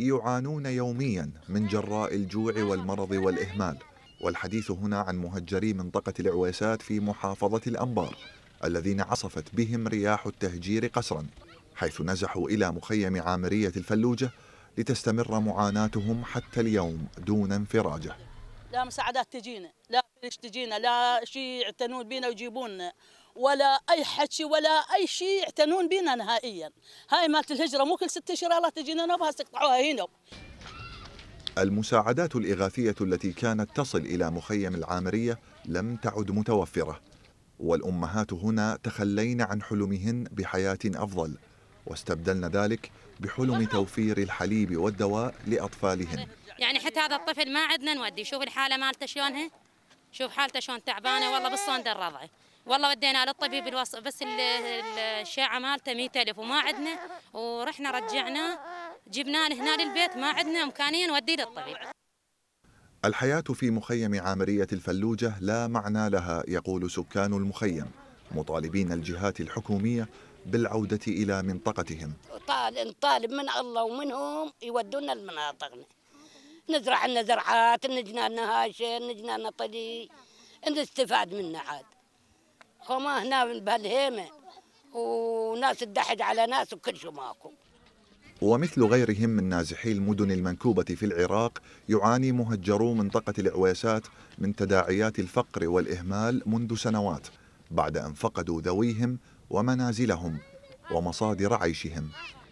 يعانون يوميا من جراء الجوع والمرض والإهمال والحديث هنا عن مهجري منطقة العويسات في محافظة الأنبار الذين عصفت بهم رياح التهجير قسرا حيث نزحوا إلى مخيم عامرية الفلوجة لتستمر معاناتهم حتى اليوم دون انفراجه لا مساعدات تجينا لا فلوس تجينا لا شيء يعتنون بينا ويجيبوننا ولا اي حكي ولا اي شيء يعتنون بنا نهائيا هاي مالت الهجره مو كل ست اشهر الله تجينا نبها تقطعوها هنا المساعدات الإغاثية التي كانت تصل إلى مخيم العامرية لم تعد متوفرة والأمهات هنا تخلين عن حلمهن بحياة أفضل واستبدلن ذلك بحلم توفير الحليب والدواء لأطفالهن يعني حتى هذا الطفل ما عدنا نودي شوف الحالة مالته شلونها شوف حالته شلون تعبانة والله بالصندل الرضعي والله ودينا للطبيب الوصف بس الشاعة مالته 100000 وما عندنا ورحنا رجعناه جبناه هنا للبيت ما عندنا امكانيه نوديه للطبيب الحياة في مخيم عامرية الفلوجة لا معنى لها يقول سكان المخيم مطالبين الجهات الحكومية بالعودة إلى منطقتهم نطالب من الله ومنهم يودونا لمناطقنا نزرع لنا زرعات نجنا لنا هاشم، نجنا لنا طلي نستفاد منه عاد هما هنا بهالهيمة وناس تدحد على ناس وكل شو ماكو ومثل غيرهم من نازحي المدن المنكوبة في العراق يعاني مهجرو منطقة العويسات من تداعيات الفقر والإهمال منذ سنوات بعد أن فقدوا ذويهم ومنازلهم ومصادر عيشهم